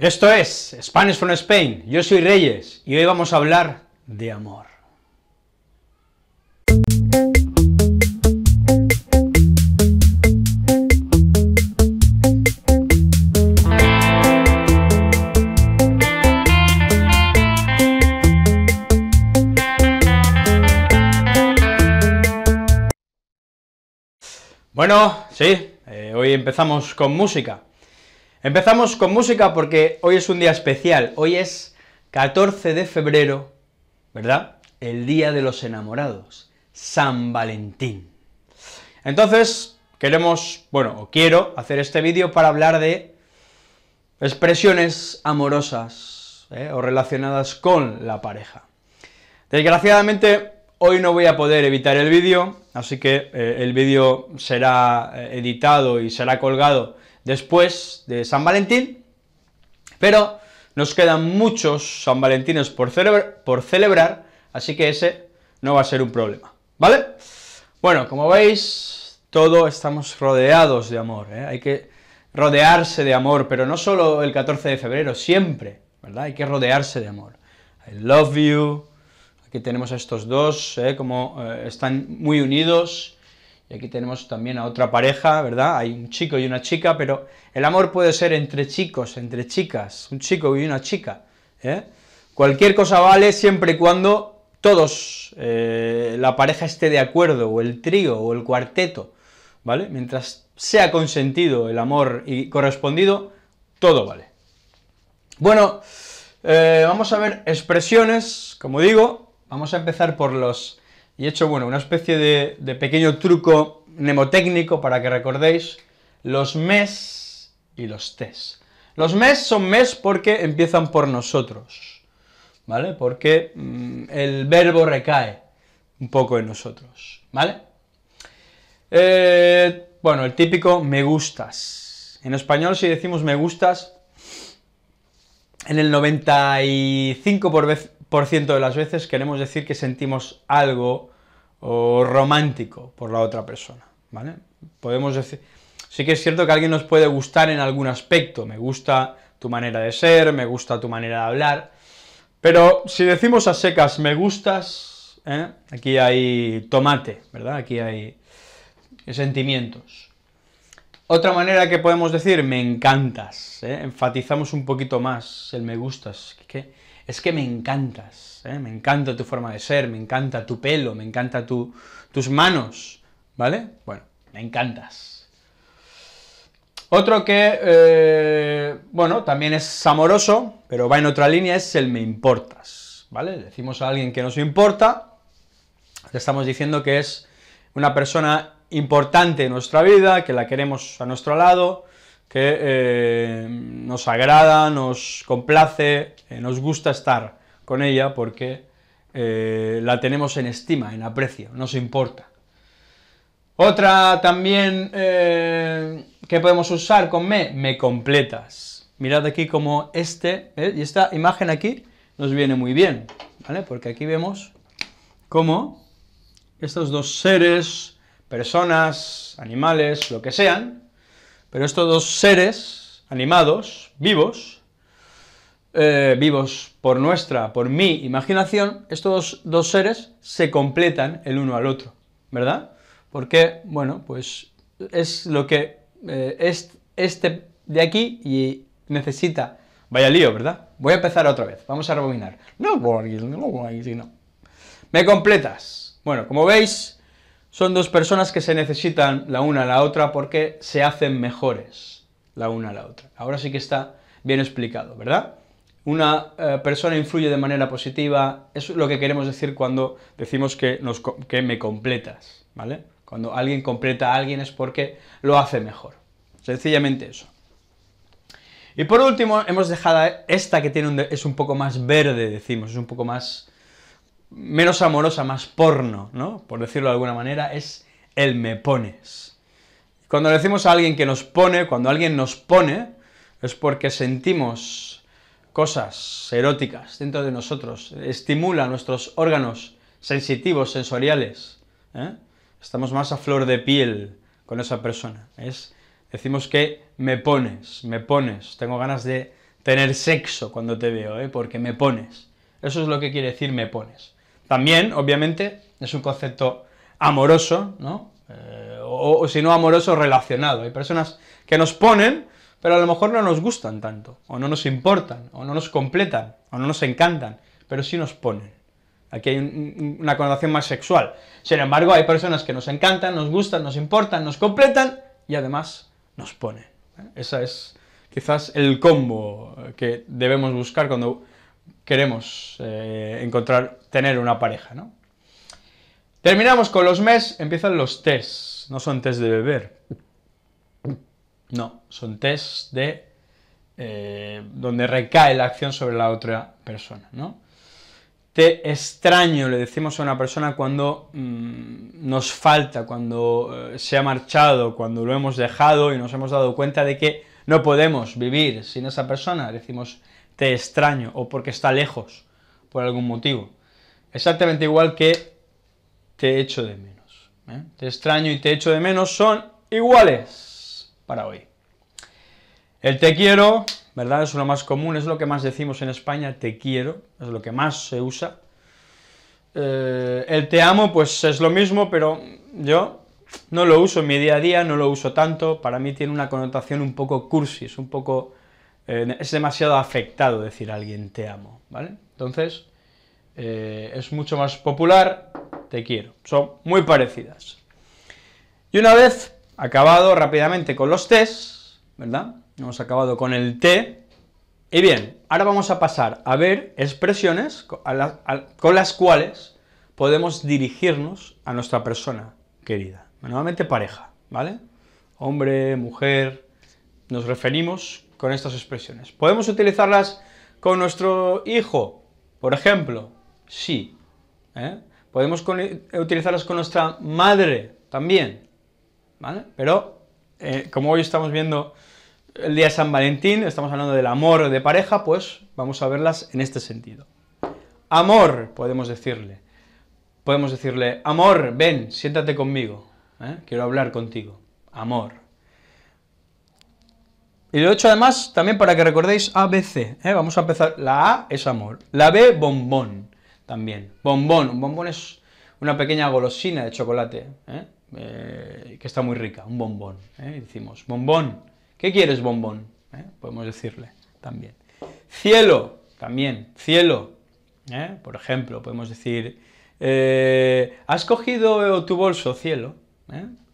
Esto es Spanish from Spain, yo soy Reyes y hoy vamos a hablar de amor. Bueno, sí, eh, hoy empezamos con música. Empezamos con música porque hoy es un día especial, hoy es 14 de febrero, ¿verdad? El Día de los Enamorados, San Valentín. Entonces, queremos, bueno, o quiero hacer este vídeo para hablar de expresiones amorosas ¿eh? o relacionadas con la pareja. Desgraciadamente, hoy no voy a poder evitar el vídeo, así que eh, el vídeo será eh, editado y será colgado después de San Valentín, pero nos quedan muchos San Valentinos por, celebrar, así que ese no va a ser un problema, ¿vale? Bueno, como veis, todo estamos rodeados de amor, ¿eh? hay que rodearse de amor, pero no solo el 14 de febrero, siempre, ¿verdad? Hay que rodearse de amor. I love you, aquí tenemos a estos dos, ¿eh? como eh, están muy unidos, y aquí tenemos también a otra pareja, ¿verdad? Hay un chico y una chica, pero el amor puede ser entre chicos, entre chicas, un chico y una chica. ¿eh? Cualquier cosa vale siempre y cuando todos, eh, la pareja esté de acuerdo, o el trío, o el cuarteto, ¿vale? Mientras sea consentido el amor y correspondido, todo vale. Bueno, eh, vamos a ver expresiones, como digo, vamos a empezar por los y he hecho, bueno, una especie de, pequeño truco mnemotécnico para que recordéis los mes y los tes. Los mes son mes porque empiezan por nosotros, ¿vale? Porque mm, el verbo recae un poco en nosotros, ¿vale? Eh, bueno, el típico me gustas. En español si decimos me gustas, en el 95% por vez, por ciento de las veces queremos decir que sentimos algo romántico por la otra persona, ¿vale? Podemos decir... Sí que es cierto que alguien nos puede gustar en algún aspecto, me gusta tu manera de ser, me gusta tu manera de hablar, pero si decimos a secas me gustas, ¿eh? aquí hay tomate, ¿verdad? Aquí hay sentimientos. Otra manera que podemos decir, me encantas, ¿eh? enfatizamos un poquito más el me gustas, es que me encantas, ¿eh? me encanta tu forma de ser, me encanta tu pelo, me encanta tus manos, ¿vale? Bueno, me encantas. Otro que, eh, bueno, también es amoroso, pero va en otra línea, es el me importas, ¿vale? decimos a alguien que nos importa, le estamos diciendo que es una persona importante en nuestra vida, que la queremos a nuestro lado, que eh, nos agrada, nos complace, eh, nos gusta estar con ella porque eh, la tenemos en estima, en aprecio, nos importa. Otra también que podemos usar con me, me completas. Mirad aquí como este, y esta imagen aquí nos viene muy bien, ¿vale? Porque aquí vemos cómo estos dos seres, personas, animales, lo que sean, pero estos dos seres animados, vivos, vivos por nuestra, por mi imaginación, estos dos, seres se completan el uno al otro, ¿verdad? Porque, bueno, pues es lo que es este de aquí y necesita... Vaya lío, ¿verdad? Voy a empezar otra vez, vamos a rebobinar. No, no, no, no. Me completas. Bueno, como veis, son dos personas que se necesitan la una a la otra porque se hacen mejores la una a la otra. Ahora sí que está bien explicado, ¿verdad? Una eh, persona influye de manera positiva, es lo que queremos decir cuando decimos que, nos, que me completas, ¿vale? Cuando alguien completa a alguien es porque lo hace mejor. Sencillamente eso. Y por último, hemos dejado esta que tiene un, es un poco más verde, decimos, es un poco más menos amorosa, más porno, ¿no? Por decirlo de alguna manera, es el me pones. Cuando decimos a alguien que nos pone, cuando alguien nos pone, es porque sentimos cosas eróticas dentro de nosotros, estimula nuestros órganos sensitivos, sensoriales. ¿eh? Estamos más a flor de piel con esa persona. Es, decimos que me pones, me pones, tengo ganas de tener sexo cuando te veo, ¿eh? porque me pones. Eso es lo que quiere decir me pones. También, obviamente, es un concepto amoroso, ¿no? Eh, o, si no amoroso, relacionado. Hay personas que nos ponen, pero a lo mejor no nos gustan tanto, o no nos importan, o no nos completan, o no nos encantan, pero sí nos ponen. Aquí hay una connotación más sexual. Sin embargo, hay personas que nos encantan, nos gustan, nos importan, nos completan y además nos ponen. ¿eh? Ese es quizás el combo que debemos buscar cuando queremos eh, encontrar, tener una pareja, ¿no? Terminamos con los mes, empiezan los test. No son test de beber. No, son test de eh, donde recae la acción sobre la otra persona, ¿no? Te extraño, le decimos a una persona cuando mm, nos falta, cuando eh, se ha marchado, cuando lo hemos dejado y nos hemos dado cuenta de que no podemos vivir sin esa persona. Decimos, te extraño o porque está lejos por algún motivo. Exactamente igual que te echo de menos. ¿eh? Te extraño y te echo de menos son iguales para hoy. El te quiero, ¿verdad? Es lo más común, es lo que más decimos en España, te quiero, es lo que más se usa. Eh, el te amo, pues es lo mismo, pero yo no lo uso en mi día a día, no lo uso tanto, para mí tiene una connotación un poco cursi, es un poco es demasiado afectado decir a alguien te amo, ¿vale? Entonces, eh, es mucho más popular te quiero. Son muy parecidas. Y una vez acabado rápidamente con los T's, ¿verdad? Hemos acabado con el T. Y bien, ahora vamos a pasar a ver expresiones con, las cuales podemos dirigirnos a nuestra persona querida, nuevamente pareja, ¿vale? Hombre, mujer, nos referimos con estas expresiones. ¿Podemos utilizarlas con nuestro hijo? Por ejemplo, sí. ¿eh? Podemos eh, utilizarlas con nuestra madre también, ¿vale? Pero, eh, como hoy estamos viendo el día de San Valentín, estamos hablando del amor de pareja, pues vamos a verlas en este sentido. Amor, podemos decirle. Podemos decirle, amor, ven, siéntate conmigo, quiero hablar contigo. Amor. Y lo he hecho además también para que recordéis ABC. ¿eh? Vamos a empezar. La A es amor. La B, bombón. También. Bombón. Un bombón es una pequeña golosina de chocolate. ¿eh? Eh, que está muy rica. Un bombón. Decimos, bombón. ¿Qué quieres, bombón? Podemos decirle también. Cielo. También. Cielo. Por ejemplo, podemos decir, has cogido tu bolso, cielo.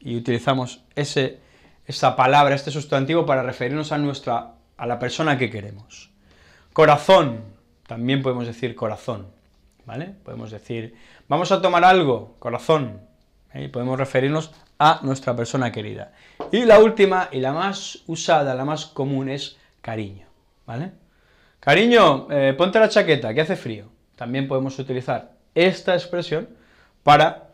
Y utilizamos ese esta palabra, este sustantivo para referirnos a nuestra, a la persona que queremos. Corazón, también podemos decir corazón, ¿vale? Podemos decir, vamos a tomar algo, corazón, y ¿eh? podemos referirnos a nuestra persona querida. Y la última y la más usada, la más común es cariño, ¿vale? Cariño, eh, ponte la chaqueta, que hace frío. También podemos utilizar esta expresión para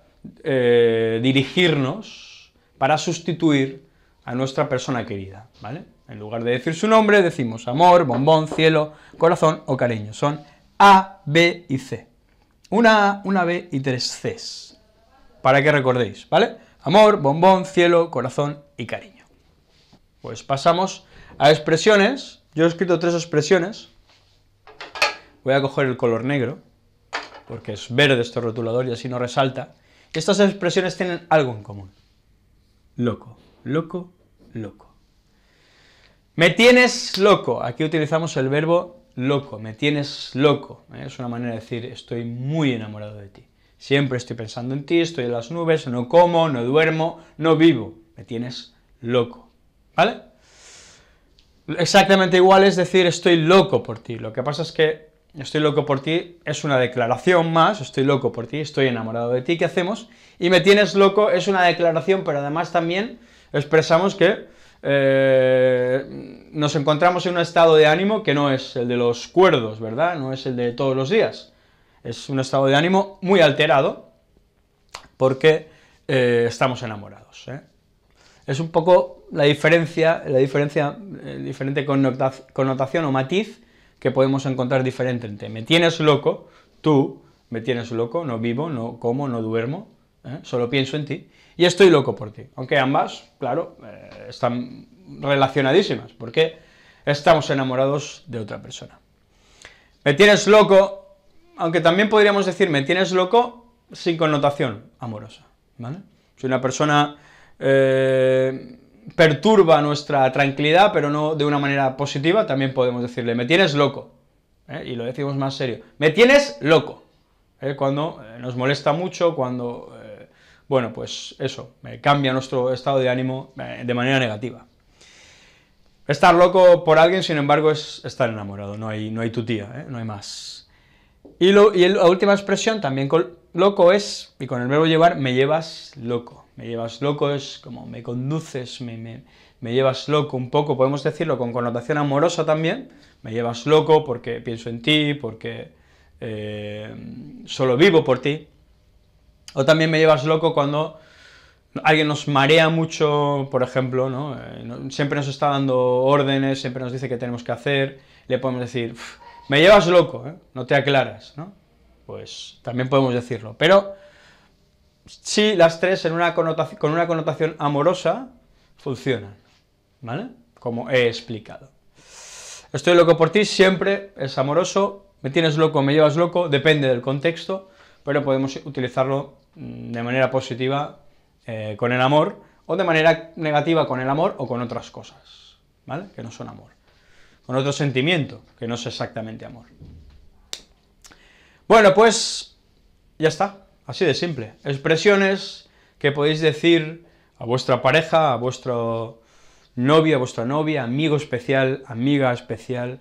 eh, dirigirnos, para sustituir a nuestra persona querida, ¿vale? En lugar de decir su nombre, decimos amor, bombón, cielo, corazón o cariño. Son A, B y C. Una A, una B y tres Cs, para que recordéis, ¿vale? Amor, bombón, cielo, corazón y cariño. Pues pasamos a expresiones. Yo he escrito tres expresiones. Voy a coger el color negro, porque es verde este rotulador y así no resalta. Estas expresiones tienen algo en común. Loco, loco, loco. Me tienes loco. Aquí utilizamos el verbo loco. Me tienes loco. ¿eh? Es una manera de decir estoy muy enamorado de ti. Siempre estoy pensando en ti, estoy en las nubes, no como, no duermo, no vivo. Me tienes loco. ¿Vale? Exactamente igual es decir estoy loco por ti. Lo que pasa es que estoy loco por ti es una declaración más, estoy loco por ti, estoy enamorado de ti, ¿qué hacemos? Y me tienes loco es una declaración, pero además también expresamos que eh, nos encontramos en un estado de ánimo que no es el de los cuerdos, ¿verdad? No es el de todos los días. Es un estado de ánimo muy alterado porque eh, estamos enamorados. ¿eh? Es un poco la diferencia, la diferencia, diferente connotación o matiz que podemos encontrar diferente entre me tienes loco, tú, me tienes loco, no vivo, no como, no duermo, ¿eh? solo pienso en ti, y estoy loco por ti, aunque ambas, claro, eh, están relacionadísimas, porque estamos enamorados de otra persona. Me tienes loco, aunque también podríamos decir me tienes loco sin connotación amorosa, ¿vale? Si una persona eh, perturba nuestra tranquilidad, pero no de una manera positiva, también podemos decirle me tienes loco, y lo decimos más serio, me tienes loco, cuando nos molesta mucho, cuando bueno, pues eso, cambia nuestro estado de ánimo eh, de manera negativa. Estar loco por alguien, sin embargo, es estar enamorado, no hay, no hay ¿eh? no hay más. Y, la última expresión, también con loco es, y con el verbo llevar, me llevas loco. Me llevas loco es como me conduces, me, llevas loco un poco, podemos decirlo con connotación amorosa también, me llevas loco porque pienso en ti, porque eh, solo vivo por ti. O también me llevas loco cuando alguien nos marea mucho, por ejemplo, eh, ¿no? siempre nos está dando órdenes, siempre nos dice qué tenemos que hacer, le podemos decir, me llevas loco, ¿eh? no te aclaras, ¿no? Pues también podemos decirlo. Pero sí, las tres en una con una connotación amorosa funcionan, ¿vale? Como he explicado. Estoy loco por ti, siempre es amoroso, me tienes loco, me llevas loco, depende del contexto, pero podemos utilizarlo Mm, de manera positiva eh, con el amor o de manera negativa con el amor o con otras cosas, ¿vale? Que no son amor. Con otro sentimiento, que no es exactamente amor. Bueno, pues ya está, así de simple. Expresiones que podéis decir a vuestra pareja, a vuestro novio, a vuestra novia, amigo especial, amiga especial,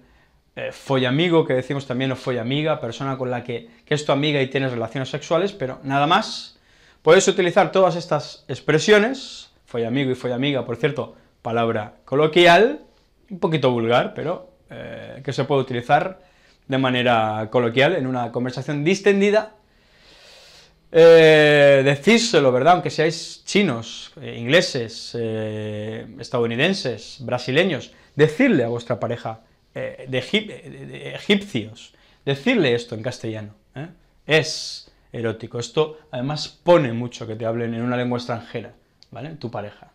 eh, amigo, que decimos también, o follamiga, persona con la que, que es tu amiga y tienes relaciones sexuales, pero nada más. Puedes utilizar todas estas expresiones, follamigo y follamiga, por cierto, palabra coloquial, un poquito vulgar, pero eh, que se puede utilizar de manera coloquial en una conversación distendida. Eh, decírselo, ¿verdad? Aunque seáis chinos, eh, ingleses, estadounidenses, brasileños, decirle a vuestra pareja eh, eh, de, egipcios. Decirle esto en castellano ¿eh? es erótico. Esto además pone mucho que te hablen en una lengua extranjera, ¿vale? Tu pareja.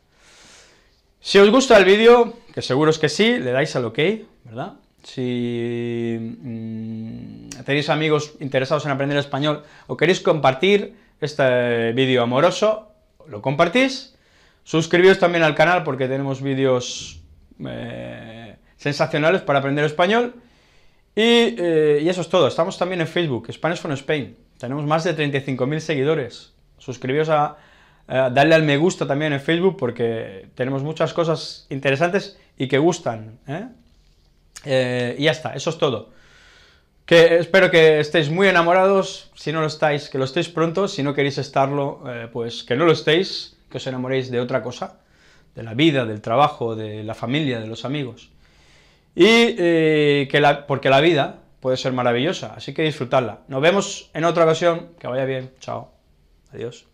Si os gusta el vídeo, que seguro es que sí, le dais al ok, ¿verdad? Si mm, tenéis amigos interesados en aprender español o queréis compartir este vídeo amoroso, lo compartís. Suscribíos también al canal porque tenemos vídeos sensacionales para aprender español. Eh, y, eso es todo. Estamos también en Facebook, Spanish for Spain. Tenemos más de 35.000 seguidores. Suscribíos a, darle al me gusta también en Facebook porque tenemos muchas cosas interesantes y que gustan. ¿eh? Eh, y ya está, eso es todo. Que espero que estéis muy enamorados. Si no lo estáis, que lo estéis pronto. Si no queréis estarlo, pues que no lo estéis, que os enamoréis de otra cosa, de la vida, del trabajo, de la familia, de los amigos y eh, que la, porque la vida puede ser maravillosa, así que disfrutarla. Nos vemos en otra ocasión, que vaya bien, chao, adiós.